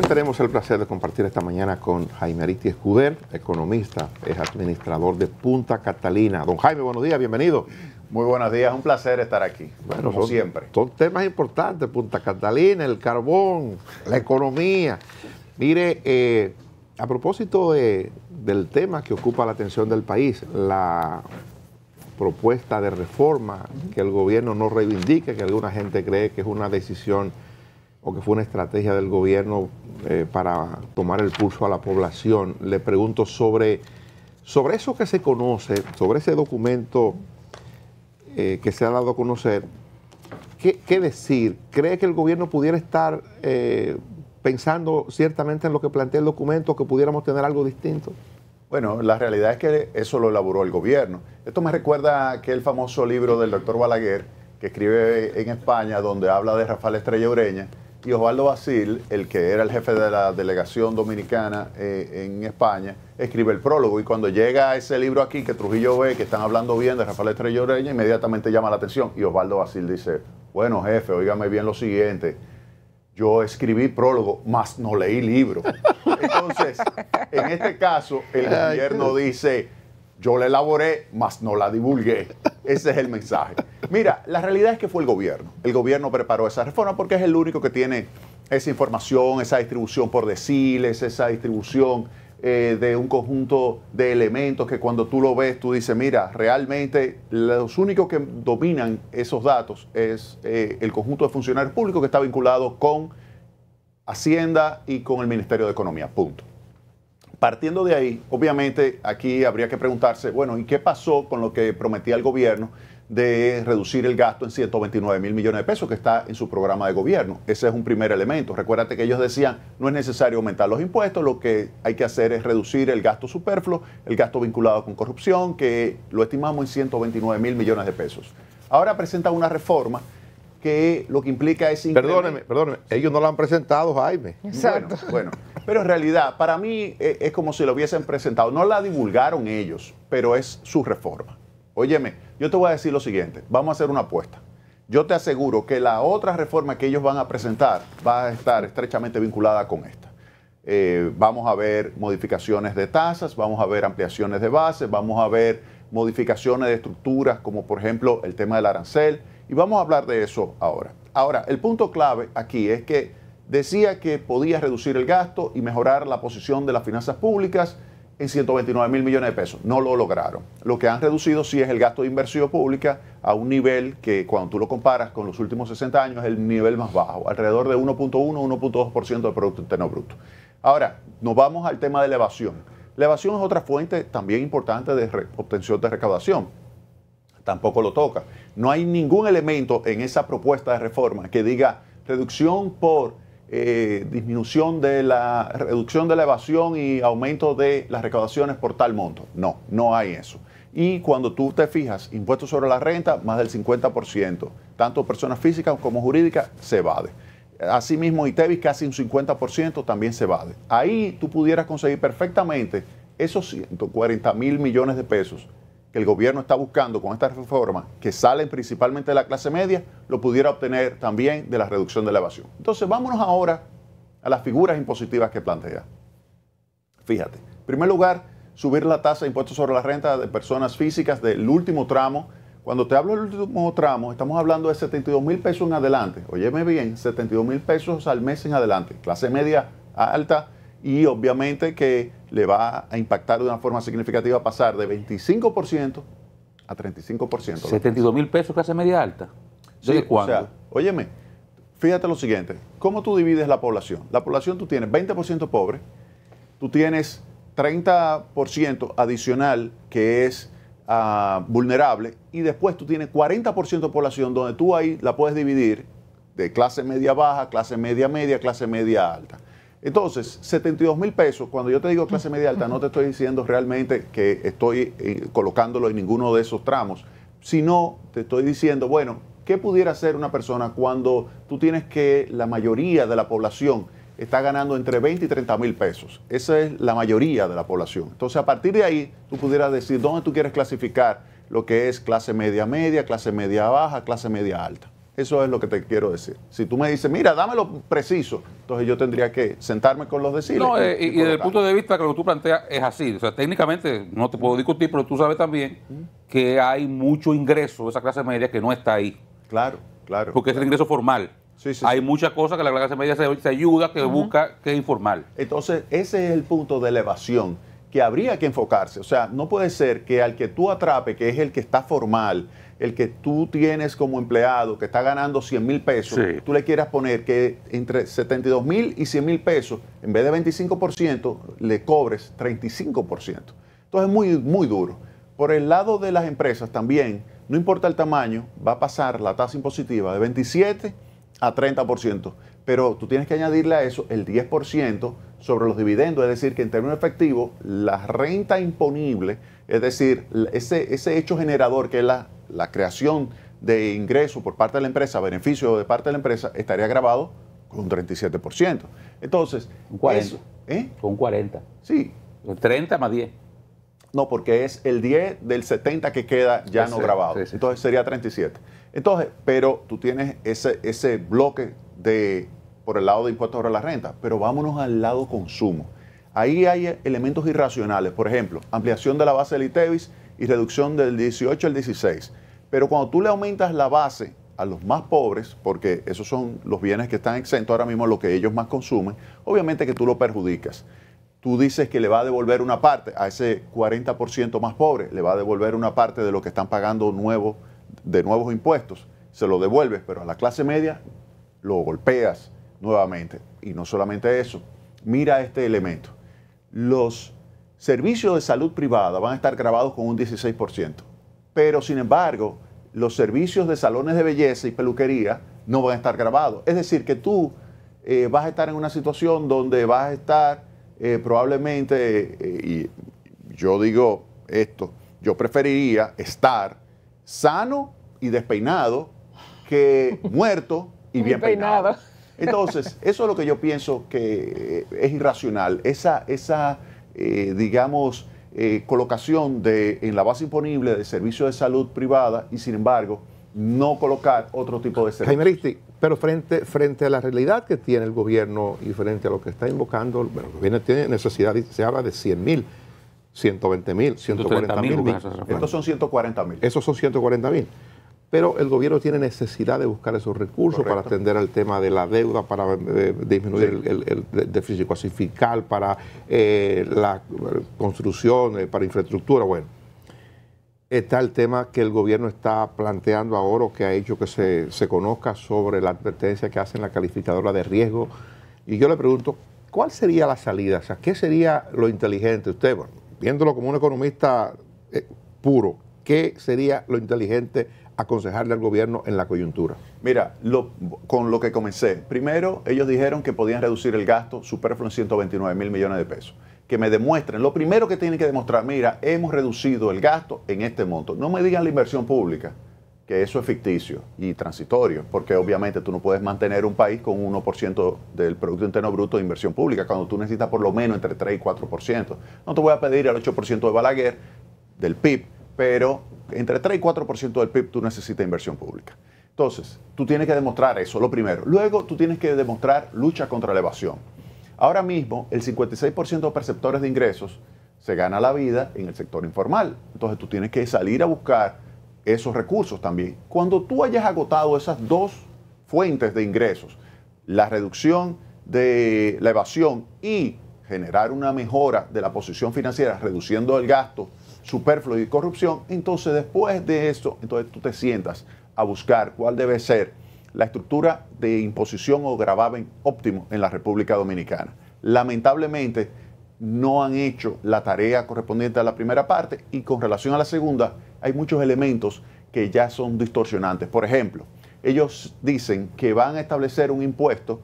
tenemos el placer de compartir esta mañana con Jaime Aristi Escuder, economista, es administrador de Punta Catalina. Don Jaime, buenos días, bienvenido. Muy buenos días, un placer estar aquí, bueno, como siempre. Son temas importantes, Punta Catalina, el carbón, la economía. Mire, eh, a propósito del tema que ocupa la atención del país, la propuesta de reforma que el gobierno no reivindica, que alguna gente cree que es una decisión o que fue una estrategia del gobierno eh, para tomar el pulso a la población. Le pregunto sobre, sobre eso que se conoce, sobre ese documento eh, que se ha dado a conocer. ¿Qué, decir? ¿Cree que el gobierno pudiera estar eh, pensando ciertamente en lo que plantea el documento, que pudiéramos tener algo distinto? Bueno, la realidad es que eso lo elaboró el gobierno. Esto me recuerda que aquel famoso libro del doctor Balaguer que escribe en España, donde habla de Rafael Estrella Ureña, y Osvaldo Basil, el que era el jefe de la delegación dominicana eh, en España, escribe el prólogo. Y cuando llega ese libro aquí, que Trujillo ve, que están hablando bien de Rafael Estrella Oreña, inmediatamente llama la atención. Y Osvaldo Basil dice, bueno, jefe, óigame bien lo siguiente. Yo escribí prólogo, mas no leí libro. Entonces, en este caso, el gobierno dice, yo la elaboré, mas no la divulgué. Ese es el mensaje. Mira, la realidad es que fue el gobierno. El gobierno preparó esa reforma porque es el único que tiene esa información, esa distribución por deciles, esa distribución eh, de un conjunto de elementos que cuando tú lo ves, tú dices, mira, realmente los únicos que dominan esos datos es eh, el conjunto de funcionarios públicos que está vinculado con Hacienda y con el Ministerio de Economía. Punto partiendo de ahí, obviamente aquí habría que preguntarse, bueno, ¿y qué pasó con lo que prometía el gobierno de reducir el gasto en 129 mil millones de pesos que está en su programa de gobierno? Ese es un primer elemento. Recuérdate que ellos decían, no es necesario aumentar los impuestos, lo que hay que hacer es reducir el gasto superfluo, el gasto vinculado con corrupción, que lo estimamos en 129 mil millones de pesos. Ahora presenta una reforma que lo que implica es... Perdóneme, perdóneme, ellos no la han presentado, Jaime. Exacto. bueno. bueno pero en realidad, para mí eh, es como si lo hubiesen presentado. No la divulgaron ellos, pero es su reforma. Óyeme, yo te voy a decir lo siguiente, vamos a hacer una apuesta. Yo te aseguro que la otra reforma que ellos van a presentar va a estar estrechamente vinculada con esta. Eh, vamos a ver modificaciones de tasas, vamos a ver ampliaciones de bases, vamos a ver modificaciones de estructuras, como por ejemplo el tema del arancel, y vamos a hablar de eso ahora. Ahora, el punto clave aquí es que decía que podía reducir el gasto y mejorar la posición de las finanzas públicas en 129 mil millones de pesos. No lo lograron. Lo que han reducido sí es el gasto de inversión pública a un nivel que cuando tú lo comparas con los últimos 60 años es el nivel más bajo, alrededor de 1.1, 1.2% del Producto Interno Bruto. Ahora, nos vamos al tema de la evasión. La evasión es otra fuente también importante de obtención de recaudación. Tampoco lo toca. No hay ningún elemento en esa propuesta de reforma que diga reducción por eh, disminución de la reducción de la evasión y aumento de las recaudaciones por tal monto. No, no hay eso. Y cuando tú te fijas, impuestos sobre la renta, más del 50%, tanto personas físicas como jurídicas, se evade. Asimismo, ITEVIS casi un 50% también se evade. Ahí tú pudieras conseguir perfectamente esos 140 mil millones de pesos que el gobierno está buscando con esta reforma, que salen principalmente de la clase media, lo pudiera obtener también de la reducción de la evasión. Entonces, vámonos ahora a las figuras impositivas que plantea. Fíjate, en primer lugar, subir la tasa de impuestos sobre la renta de personas físicas del último tramo. Cuando te hablo del último tramo, estamos hablando de 72 mil pesos en adelante. Óyeme bien, 72 mil pesos al mes en adelante. Clase media alta y obviamente que le va a impactar de una forma significativa pasar de 25% a 35%. 72 mil pesos clase media alta. sí, cuándo? O sea, óyeme, fíjate lo siguiente, ¿cómo tú divides la población? La población tú tienes 20% pobre, tú tienes 30% adicional que es ah, vulnerable y después tú tienes 40% de población donde tú ahí la puedes dividir de clase media baja, clase media media, clase media alta. Entonces, 72 mil pesos, cuando yo te digo clase media alta, no te estoy diciendo realmente que estoy eh, colocándolo en ninguno de esos tramos, sino te estoy diciendo, bueno, ¿qué pudiera hacer una persona cuando tú tienes que la mayoría de la población está ganando entre 20 y 30 mil pesos? Esa es la mayoría de la población. Entonces, a partir de ahí, tú pudieras decir dónde tú quieres clasificar lo que es clase media media, clase media baja, clase media alta. Eso es lo que te quiero decir. Si tú me dices, mira, dámelo preciso, entonces yo tendría que sentarme con los deciles. No, y, eh, desde el punto de vista que lo que tú planteas es así. O sea, técnicamente no te puedo discutir, pero tú sabes también que hay mucho ingreso de esa clase media que no está ahí. Claro, claro. Porque es el ingreso formal. Sí, sí, hay muchas cosas que la clase media se, ayuda, que busca, que es informal. Entonces, ese es el punto de elevación que habría que enfocarse. O sea, no puede ser que al que tú atrape, que es el que está formal, el que tú tienes como empleado, que está ganando 100 mil pesos, tú le quieras poner que entre 72 mil y 100 mil pesos, en vez de 25%, le cobres 35%. Entonces es muy, muy duro. Por el lado de las empresas también, no importa el tamaño, va a pasar la tasa impositiva de 27 a 30% pero tú tienes que añadirle a eso el 10% sobre los dividendos, es decir, que en términos efectivos, la renta imponible, es decir, ese, ese hecho generador que es la, creación de ingresos por parte de la empresa, beneficio de parte de la empresa, estaría grabado con un 37%. Entonces, un 40. Eso, ¿eh? Con 40. Sí. 30 más 10. No, porque es el 10 del 70 que queda ya no grabado. Entonces sería 37. Entonces, pero tú tienes ese, ese bloque de, por el lado de impuestos sobre la renta, pero vámonos al lado consumo. Ahí hay elementos irracionales, por ejemplo, ampliación de la base del ITEVIS y reducción del 18 al 16. Pero cuando tú le aumentas la base a los más pobres, porque esos son los bienes que están exentos ahora mismo, lo que ellos más consumen, obviamente que tú lo perjudicas. Tú dices que le va a devolver una parte a ese 40% más pobre, le va a devolver una parte de lo que están pagando de nuevos impuestos, se lo devuelves, pero a la clase media lo golpeas nuevamente. Y no solamente eso, mira este elemento. Los servicios de salud privada van a estar grabados con un 16%, pero sin embargo, los servicios de salones de belleza y peluquería no van a estar grabados. Es decir, que tú eh, vas a estar en una situación donde vas a estar eh, probablemente, eh, y yo digo esto, yo preferiría estar sano y despeinado que muerto y bien peinado. Entonces, eso es lo que yo pienso que eh, es irracional. Esa, esa eh, digamos, eh, colocación de, en la base imponible de servicios de salud privada y, sin embargo, no colocar otro tipo de servicios. Jaime pero frente, frente a la realidad que tiene el gobierno y frente a lo que está invocando, bueno, el gobierno tiene necesidad, se habla de 100 mil, 120 mil, 140 mil. Estos son 140 mil. Esos son 140 mil pero el gobierno tiene necesidad de buscar esos recursos para atender al tema de la deuda, para eh, disminuir el, déficit fiscal, para eh, la construcción, eh, para infraestructura. Bueno, está el tema que el gobierno está planteando ahora o que ha hecho que se, conozca sobre la advertencia que en la calificadora de riesgo. Y yo le pregunto, ¿cuál sería la salida? O sea, ¿qué sería lo inteligente? Usted, bueno, viéndolo como un economista puro, ¿qué sería lo inteligente? aconsejarle al gobierno en la coyuntura? Mira, con lo que comencé. Primero, ellos dijeron que podían reducir el gasto superfluo en 129 mil millones de pesos. Que me demuestren, lo primero que tienen que demostrar, mira, hemos reducido el gasto en este monto. No me digan la inversión pública, que eso es ficticio y transitorio, porque obviamente tú no puedes mantener un país con 1% del Producto Interno Bruto de inversión pública, cuando tú necesitas por lo menos entre 3 y 4%. No te voy a pedir el 8% de Balaguer, del PIB, pero entre 3 y 4% del PIB tú necesitas inversión pública. Entonces, tú tienes que demostrar eso, lo primero. Luego, tú tienes que demostrar lucha contra la evasión. Ahora mismo, el 56% de perceptores de ingresos se gana la vida en el sector informal. Entonces, tú tienes que salir a buscar esos recursos también. Cuando tú hayas agotado esas dos fuentes de ingresos, la reducción de la evasión y generar una mejora de la posición financiera reduciendo el gasto superfluo y corrupción, entonces después de eso, entonces tú te sientas a buscar cuál debe ser la estructura de imposición o gravamen óptimo en la República Dominicana. Lamentablemente no han hecho la tarea correspondiente a la primera parte y con relación a la segunda hay muchos elementos que ya son distorsionantes. Por ejemplo, ellos dicen que van a establecer un impuesto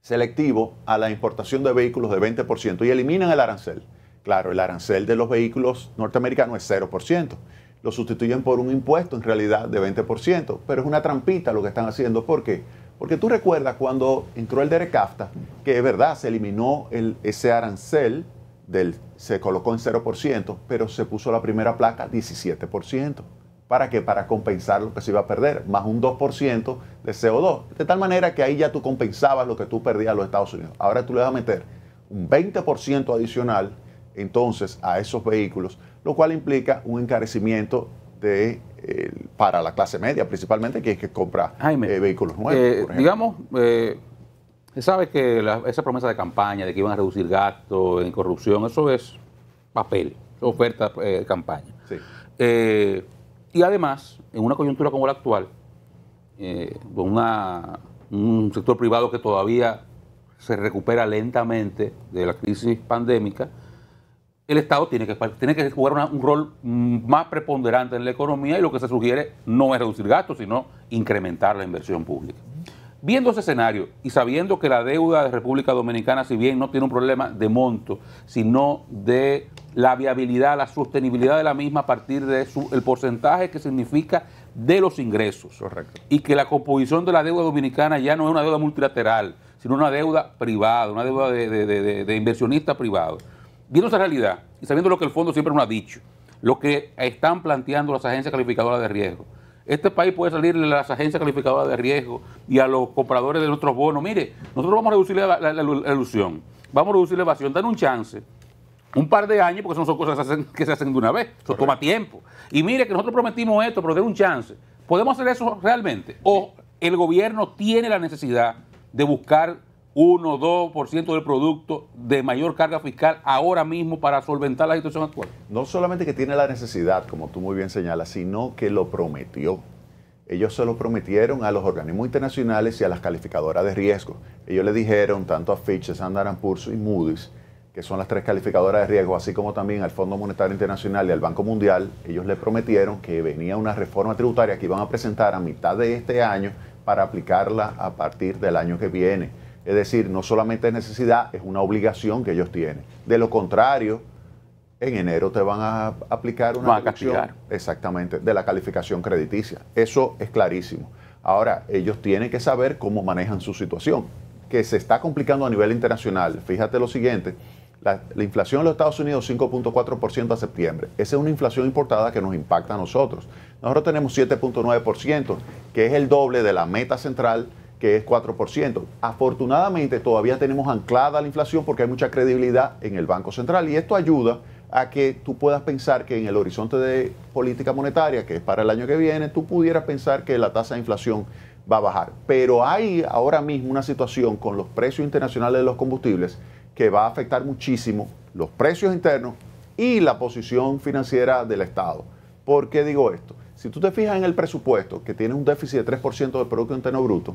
selectivo a la importación de vehículos de 20% y eliminan el arancel. Claro, el arancel de los vehículos norteamericanos es 0%. Lo sustituyen por un impuesto en realidad de 20%, pero es una trampita lo que están haciendo. ¿Por qué? Porque tú recuerdas cuando entró el DERECAFTA, que es verdad, se eliminó el, ese arancel, se colocó en 0%, pero se puso la primera placa 17%. ¿Para qué? Para compensar lo que se iba a perder, más un 2% de CO2. De tal manera que ahí ya tú compensabas lo que tú perdías a los Estados Unidos. Ahora tú le vas a meter un 20% adicional entonces a esos vehículos, lo cual implica un encarecimiento de, eh, para la clase media principalmente, que es que compra eh, vehículos nuevos. Eh, por digamos, eh, sabe que esa promesa de campaña de que iban a reducir gastos en corrupción, eso es papel, oferta de campaña. y además, en una coyuntura como la actual, con un sector privado que todavía se recupera lentamente de la crisis pandémica, el Estado tiene que, que jugar un rol más preponderante en la economía y lo que se sugiere no es reducir gastos, sino incrementar la inversión pública. Viendo ese escenario y sabiendo que la deuda de República Dominicana, si bien no tiene un problema de monto, sino de la viabilidad, la sostenibilidad de la misma a partir del porcentaje que significa de los ingresos. Y que la composición de la deuda dominicana ya no es una deuda multilateral, sino una deuda privada, una deuda de, de inversionistas privados viendo esa realidad y sabiendo lo que el fondo siempre nos ha dicho, lo que están planteando las agencias calificadoras de riesgo, este país puede salirle a las agencias calificadoras de riesgo y a los compradores de nuestros bonos. Mire, nosotros vamos a reducir la, ilusión, vamos a reducir la evasión, dan un chance. Un par de años, porque son cosas que se hacen, de una vez, eso toma tiempo. Y mire que nosotros prometimos esto, pero den un chance. ¿Podemos hacer eso realmente? ¿O el gobierno tiene la necesidad de buscar 1 o 2% del producto de mayor carga fiscal ahora mismo para solventar la situación actual. No solamente que tiene la necesidad, como tú muy bien señalas, sino que lo prometió. Ellos se lo prometieron a los organismos internacionales y a las calificadoras de riesgo. Ellos le dijeron tanto a Fitch, Standard Poor's y Moody's, que son las tres calificadoras de riesgo, así como también al Fondo Monetario Internacional y al Banco Mundial, ellos le prometieron que venía una reforma tributaria que iban a presentar a mitad de este año para aplicarla a partir del año que viene es decir, no solamente es necesidad, es una obligación que ellos tienen. De lo contrario, en enero te van a aplicar una van exactamente de la calificación crediticia. Eso es clarísimo. Ahora, ellos tienen que saber cómo manejan su situación, que se está complicando a nivel internacional. Fíjate lo siguiente, la, la inflación en los Estados Unidos 5.4% a septiembre. Esa es una inflación importada que nos impacta a nosotros. Nosotros tenemos 7.9%, que es el doble de la meta central que es 4%. Afortunadamente todavía tenemos anclada la inflación porque hay mucha credibilidad en el Banco Central y esto ayuda a que tú puedas pensar que en el horizonte de política monetaria, que es para el año que viene, tú pudieras pensar que la tasa de inflación va a bajar. Pero hay ahora mismo una situación con los precios internacionales de los combustibles que va a afectar muchísimo los precios internos y la posición financiera del Estado. ¿Por qué digo esto? Si tú te fijas en el presupuesto, que tiene un déficit de 3% del Producto Interno Bruto,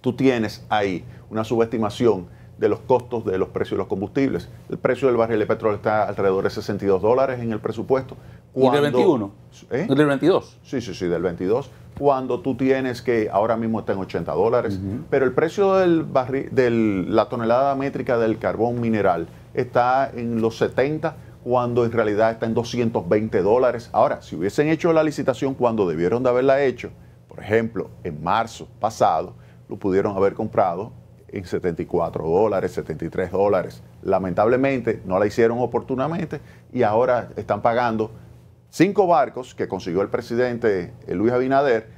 tú tienes ahí una subestimación de los costos de los precios de los combustibles. El precio del barril de petróleo está alrededor de 62 dólares en el presupuesto. del 21? ¿eh? ¿Del 22? Sí, sí, sí, del 22. Cuando tú tienes que ahora mismo está en 80 dólares, pero el precio del barril, de la tonelada métrica del carbón mineral está en los 70 cuando en realidad está en 220 dólares. Ahora, si hubiesen hecho la licitación cuando debieron de haberla hecho, por ejemplo, en marzo pasado, lo pudieron haber comprado en 74 dólares, 73 dólares. Lamentablemente no la hicieron oportunamente y ahora están pagando cinco barcos que consiguió el presidente eh, Luis Abinader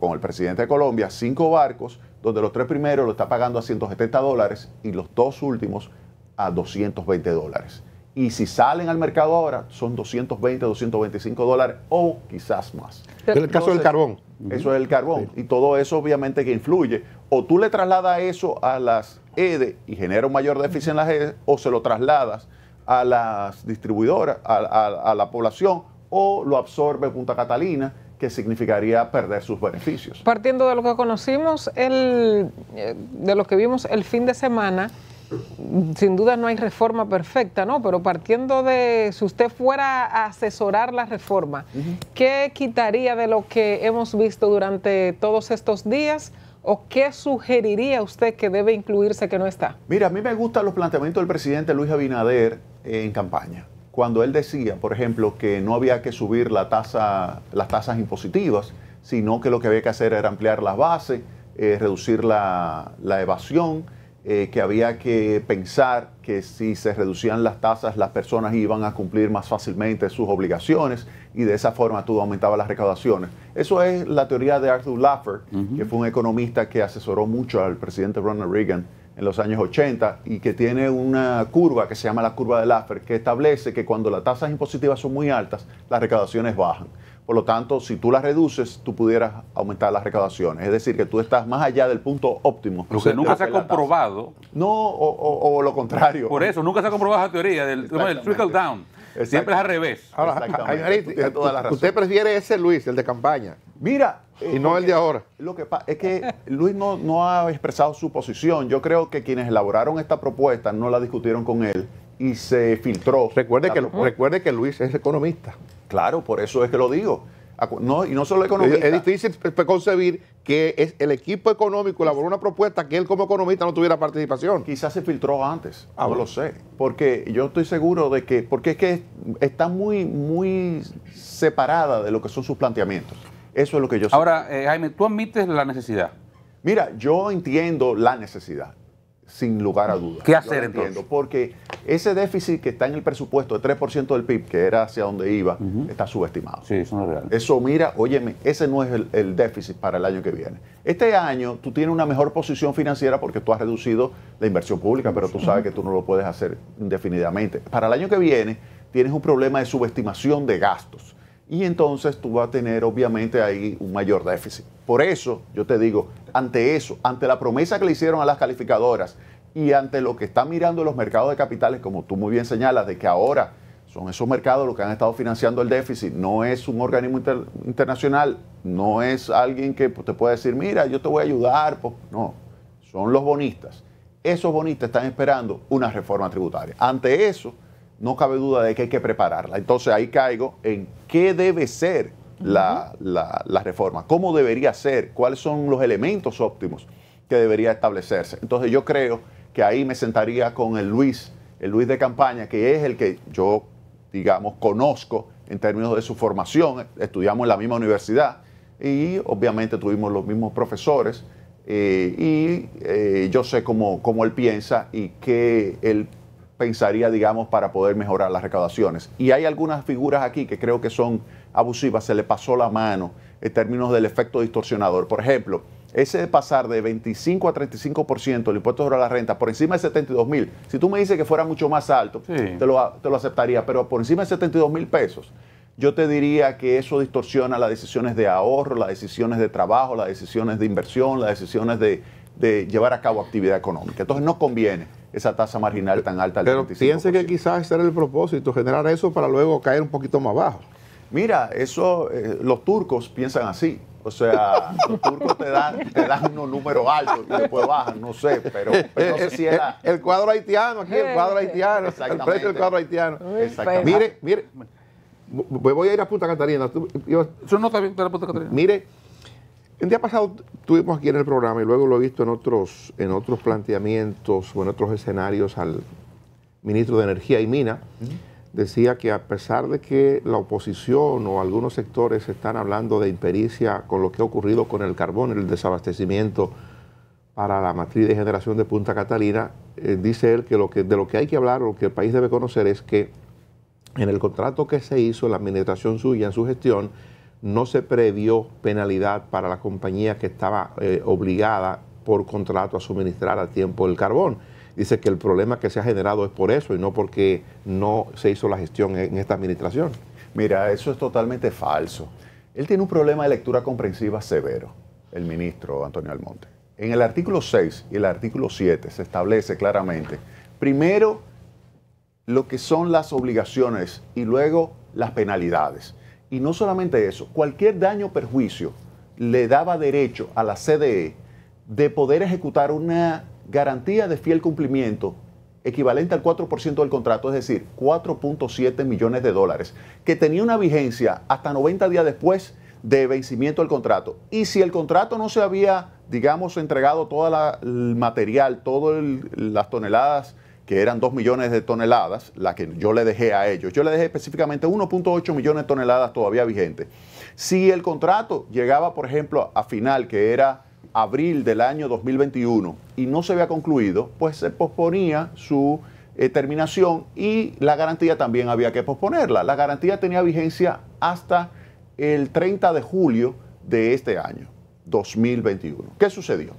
con el presidente de Colombia, cinco barcos donde los tres primeros lo está pagando a 170 dólares y los dos últimos a 220 dólares. Y si salen al mercado ahora, son 220, 225 dólares o quizás más. En el caso del carbón. Eso es el carbón. Y todo eso obviamente que influye. O tú le trasladas eso a las EDE e y genera un mayor déficit en las EDE, e, o se lo trasladas a las distribuidoras, a, a la población, o lo absorbe Punta Catalina que significaría perder sus beneficios. Partiendo de lo que conocimos, el, eh, de lo que vimos el fin de semana, sin duda no hay reforma perfecta, ¿no? Pero partiendo de, si usted fuera a asesorar la reforma, ¿qué quitaría de lo que hemos visto durante todos estos días? ¿O qué sugeriría usted que debe incluirse que no está? Mira, a mí me gustan los planteamientos del presidente Luis Abinader en campaña. Cuando él decía, por ejemplo, que no había que subir la tasa, las tasas impositivas, sino que lo que había que hacer era ampliar las bases, eh, reducir la evasión, eh, que había que pensar que si se reducían las tasas las personas iban a cumplir más fácilmente sus obligaciones y de esa forma todo aumentaba las recaudaciones. Eso es la teoría de Arthur Laffer, que fue un economista que asesoró mucho al presidente Ronald Reagan en los años 80 y que tiene una curva que se llama la curva de Laffer, que establece que cuando las tasas impositivas son muy altas, las recaudaciones bajan. Por lo tanto, si tú las reduces, tú pudieras aumentar las recaudaciones. Es decir, que tú estás más allá del punto óptimo. Lo que nunca se ha comprobado. No, o, lo contrario. Por eso, nunca se ha comprobado esa teoría del, trickle down. Siempre es al revés. Ahora, toda la razón. usted prefiere ese Luis, el de campaña. Mira. Y eh, no el de ahora. Lo que pasa es que Luis no, ha expresado su posición. Yo creo que quienes elaboraron esta propuesta no la discutieron con él y se filtró. Recuerde, que, recuerde que Luis es economista. Claro, por eso es que lo digo. y no solo económico. Es difícil concebir que es el equipo económico elaboró una propuesta que él como economista no tuviera participación. Quizás se filtró antes, no ah, lo sé. Porque yo estoy seguro de que, porque es que está muy, muy separada de lo que son sus planteamientos. Eso es lo que yo sé. Ahora, eh, Jaime, tú admites la necesidad. Mira, yo entiendo la necesidad sin lugar a dudas. ¿Qué hacer entonces? Porque ese déficit que está en el presupuesto de 3% del PIB, que era hacia donde iba, está subestimado. Sí, eso no es real. Eso mira, óyeme, ese no es el, déficit para el año que viene. Este año tú tienes una mejor posición financiera porque tú has reducido la inversión pública, pero tú sabes que tú no lo puedes hacer indefinidamente. Para el año que viene tienes un problema de subestimación de gastos y entonces tú vas a tener obviamente ahí un mayor déficit. Por eso yo te digo, ante eso, ante la promesa que le hicieron a las calificadoras y ante lo que están mirando los mercados de capitales, como tú muy bien señalas, de que ahora son esos mercados los que han estado financiando el déficit, no es un organismo internacional, no es alguien que te pueda decir, mira, yo te voy a ayudar, pues, no, son los bonistas. Esos bonistas están esperando una reforma tributaria. Ante eso, no cabe duda de que hay que prepararla. Entonces ahí caigo en qué debe ser la, reforma, cómo debería ser, cuáles son los elementos óptimos que debería establecerse. Entonces yo creo que ahí me sentaría con el Luis, el Luis de campaña, que es el que yo, digamos, conozco en términos de su formación, estudiamos en la misma universidad y obviamente tuvimos los mismos profesores eh, y eh, yo sé cómo, él piensa y qué él pensaría, digamos, para poder mejorar las recaudaciones. Y hay algunas figuras aquí que creo que son abusivas, se le pasó la mano en términos del efecto distorsionador. Por ejemplo, ese de pasar de 25 a 35% del impuesto sobre la renta por encima de 72 mil, si tú me dices que fuera mucho más alto, te, lo, aceptaría, pero por encima de 72 mil pesos, yo te diría que eso distorsiona las decisiones de ahorro, las decisiones de trabajo, las decisiones de inversión, las decisiones de, de llevar a cabo actividad económica. Entonces no conviene esa tasa marginal tan alta. Al Pero 25%. piense que quizás ese era el propósito, generar eso para luego caer un poquito más bajo. Mira, eso, eh, los turcos piensan así. O sea, los turcos te dan, te dan unos números altos y después bajan, no sé, pero, no sé si era... El, cuadro haitiano, aquí el cuadro eh. haitiano, el precio del cuadro haitiano. Mire, mire, voy a ir a Punta Catalina. Yo, Yo no bien para Punta Catalina. Mire, el día pasado tuvimos aquí en el programa y luego lo he visto en otros, en otros planteamientos o en otros escenarios al ministro de Energía y Mina. Decía que a pesar de que la oposición o algunos sectores están hablando de impericia con lo que ha ocurrido con el carbón, el desabastecimiento para la matriz de generación de Punta Catalina, eh, dice él que, que de lo que hay que hablar, lo que el país debe conocer es que en el contrato que se hizo, la administración suya, en su gestión, no se previó penalidad para la compañía que estaba eh, obligada por contrato a suministrar a tiempo el carbón. Dice que el problema que se ha generado es por eso y no porque no se hizo la gestión en esta administración. Mira, eso es totalmente falso. Él tiene un problema de lectura comprensiva severo, el ministro Antonio Almonte. En el artículo 6 y el artículo 7 se establece claramente, primero, lo que son las obligaciones y luego las penalidades. Y no solamente eso, cualquier daño o perjuicio le daba derecho a la CDE de poder ejecutar una garantía de fiel cumplimiento equivalente al 4% del contrato, es decir, 4.7 millones de dólares, que tenía una vigencia hasta 90 días después de vencimiento del contrato. Y si el contrato no se había, digamos, entregado todo el material, todas las toneladas que eran 2 millones de toneladas, la que yo le dejé a ellos. Yo le dejé específicamente 1.8 millones de toneladas todavía vigentes. Si el contrato llegaba, por ejemplo, a final, que era abril del año 2021, y no se había concluido, pues se posponía su eh, terminación y la garantía también había que posponerla. La garantía tenía vigencia hasta el 30 de julio de este año, 2021. ¿Qué sucedió?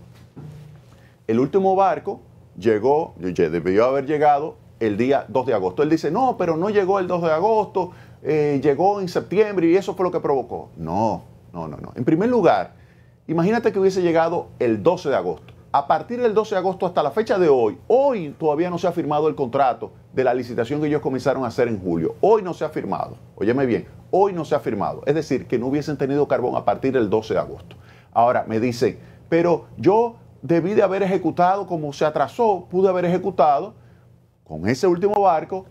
El último barco llegó, debió haber llegado el día 2 de agosto. Él dice, no, pero no llegó el 2 de agosto, eh, llegó en septiembre y eso fue lo que provocó. No, no, no, no. En primer lugar, imagínate que hubiese llegado el 12 de agosto. A partir del 12 de agosto hasta la fecha de hoy, hoy todavía no se ha firmado el contrato de la licitación que ellos comenzaron a hacer en julio. Hoy no se ha firmado. Óyeme bien, hoy no se ha firmado. Es decir, que no hubiesen tenido carbón a partir del 12 de agosto. Ahora me dicen, pero yo debí de haber ejecutado como se atrasó, pude haber ejecutado con ese último barco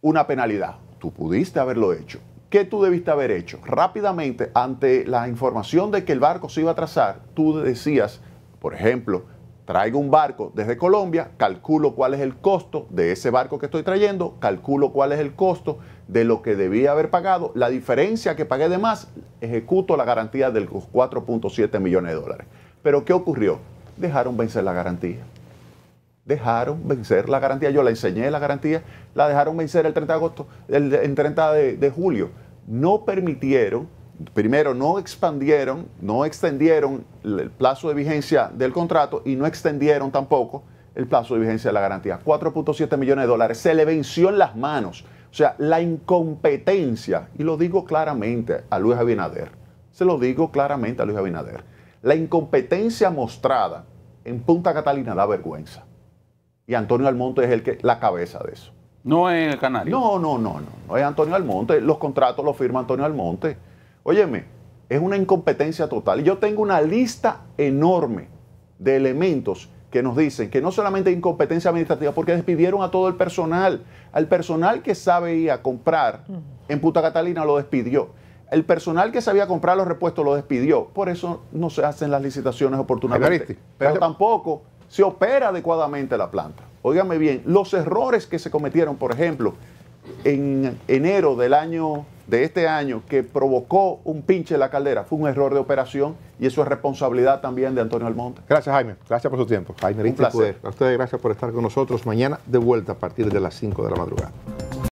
una penalidad. Tú pudiste haberlo hecho. ¿Qué tú debiste haber hecho? Rápidamente, ante la información de que el barco se iba a atrasar, tú decías, por ejemplo, traigo un barco desde Colombia, calculo cuál es el costo de ese barco que estoy trayendo, calculo cuál es el costo de lo que debía haber pagado, la diferencia que pagué de más, ejecuto la garantía de los 4.7 millones de dólares. Pero ¿qué ocurrió? dejaron vencer la garantía. Dejaron vencer la garantía. Yo la enseñé la garantía, la dejaron vencer el 30 de agosto, el, 30 de, julio. No permitieron, primero no expandieron, no extendieron el plazo de vigencia del contrato y no extendieron tampoco el plazo de vigencia de la garantía. 4.7 millones de dólares. Se le venció en las manos. O sea, la incompetencia, y lo digo claramente a Luis Abinader, se lo digo claramente a Luis Abinader, la incompetencia mostrada en Punta Catalina da vergüenza. Y Antonio Almonte es el que, la cabeza de eso. No es el Canario. No, no, no, no. No es Antonio Almonte. Los contratos los firma Antonio Almonte. Óyeme, es una incompetencia total. yo tengo una lista enorme de elementos que nos dicen que no solamente hay incompetencia administrativa, porque despidieron a todo el personal. Al personal que sabe ir a comprar en Punta Catalina lo despidió. El personal que sabía comprar los repuestos lo despidió. Por eso no se hacen las licitaciones oportunamente. Pero tampoco se opera adecuadamente la planta. Óigame bien, los errores que se cometieron, por ejemplo, en enero del año de este año que provocó un pinche en la caldera fue un error de operación y eso es responsabilidad también de Antonio Almonte. Gracias, Jaime. Gracias por su tiempo. Jaime, un placer. A ustedes gracias por estar con nosotros. Mañana de vuelta a partir de las 5 de la madrugada.